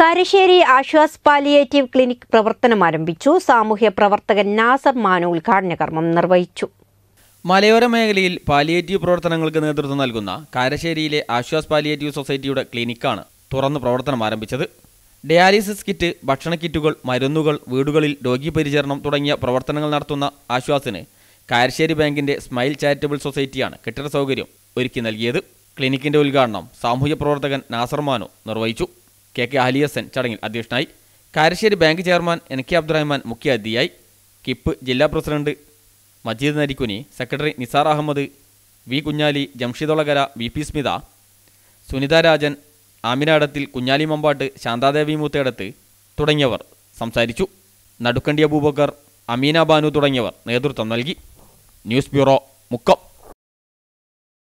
Karassery Aswas palliative clinic പ്രവർത്തനം ആരംഭിച്ചു സാമൂഹ്യ പ്രവർത്തകൻ നാസർ മാനു ഉദ്ഘാടന കർമ്മം നിർവഹിച്ചു മലയോര മേഖലയിൽ പാലിയേറ്റീവ് പ്രവർത്തനങ്ങൾക്ക് നേതൃത്വം നൽകുന്ന കാരശ്ശേരിയിലെ ആശ്വാസ് പാലിയേറ്റീവ് സൊസൈറ്റിയുടെ ക്ലിനിക്കാണ് തുറന്ന് പ്രവർത്തനം ആരംഭിച്ചത് ഡയാലിസിസ് കിറ്റ് ഭക്ഷണ കിറ്റുകൾ മരുന്നുകൾ വീടുകളിൽ രോഗി പരിചരണം തുടങ്ങിയ പ്രവർത്തനങ്ങൾ നടത്തുന്ന ആശ്വാസിന് കാരശ്ശേരി ബാങ്കിന്റെ സ്മൈൽ ചാരിറ്റബിൾ സൊസൈറ്റിയാണ് കെട്ടിട സൗകര്യം ഒരുക്കി നൽകിയത് ക്ലിനിക്കിന്റെ ഉദ്ഘാടനം സാമൂഹ്യ പ്രവർത്തകൻ നാസർ മാനു നിർവഹിച്ചു കെ കെ അലിയസൻ ചടങ്ങിൽ അധ്യക്ഷനായി Karassery bank chairman N K Abdurahman മുഖ്യാതിഥിയായി കിപ്പ് ജില്ലാ president Majeed Narikkuni secretary Nisar Ahammed V Kunhali ജംഷിദൊളകര വി പി സ്മിത സുനിത രാജൻ ആമിനാടത്തിൽ കുഞ്ഞാലി മമ്പാട്ട് ശാന്താദേവി മൂത്തേടത്ത് തുടങ്ങിയവർ സംസാരിച്ചു നടുക്കണ്ടി അബൂബക്കർ അമീന ബാനു തുടങ്ങിയവർ നേതൃത്വം നൽകി ന്യൂസ് ബ്യൂറോ മുക്കം